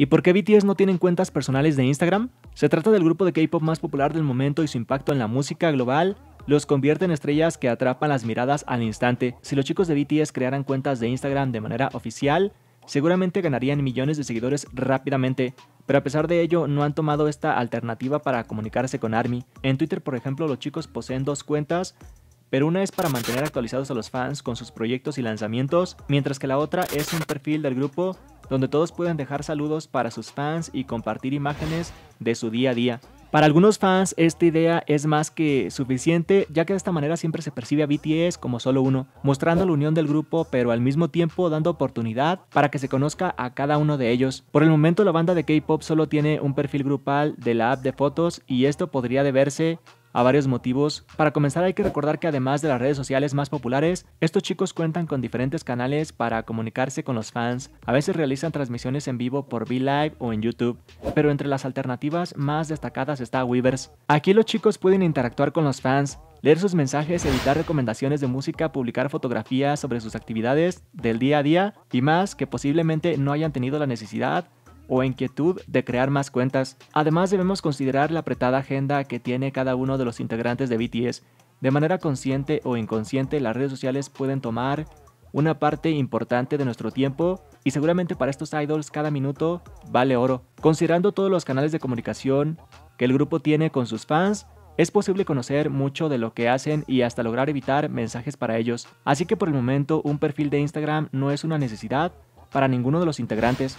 ¿Y por qué BTS no tienen cuentas personales de Instagram? Se trata del grupo de K-pop más popular del momento y su impacto en la música global los convierte en estrellas que atrapan las miradas al instante. Si los chicos de BTS crearan cuentas de Instagram de manera oficial, seguramente ganarían millones de seguidores rápidamente, pero a pesar de ello no han tomado esta alternativa para comunicarse con ARMY. En Twitter, por ejemplo, los chicos poseen dos cuentas, pero una es para mantener actualizados a los fans con sus proyectos y lanzamientos, mientras que la otra es un perfil del grupo donde todos pueden dejar saludos para sus fans y compartir imágenes de su día a día. Para algunos fans esta idea es más que suficiente, ya que de esta manera siempre se percibe a BTS como solo uno, mostrando la unión del grupo pero al mismo tiempo dando oportunidad para que se conozca a cada uno de ellos. Por el momento la banda de K-Pop solo tiene un perfil grupal de la app de fotos y esto podría deberse a varios motivos. Para comenzar hay que recordar que además de las redes sociales más populares, estos chicos cuentan con diferentes canales para comunicarse con los fans. A veces realizan transmisiones en vivo por Vlive o en YouTube, pero entre las alternativas más destacadas está Weavers. Aquí los chicos pueden interactuar con los fans, leer sus mensajes, editar recomendaciones de música, publicar fotografías sobre sus actividades del día a día y más que posiblemente no hayan tenido la necesidad o inquietud de crear más cuentas. Además debemos considerar la apretada agenda que tiene cada uno de los integrantes de BTS. De manera consciente o inconsciente, las redes sociales pueden tomar una parte importante de nuestro tiempo y seguramente para estos idols cada minuto vale oro. Considerando todos los canales de comunicación que el grupo tiene con sus fans, es posible conocer mucho de lo que hacen y hasta lograr evitar mensajes para ellos. Así que por el momento un perfil de Instagram no es una necesidad para ninguno de los integrantes.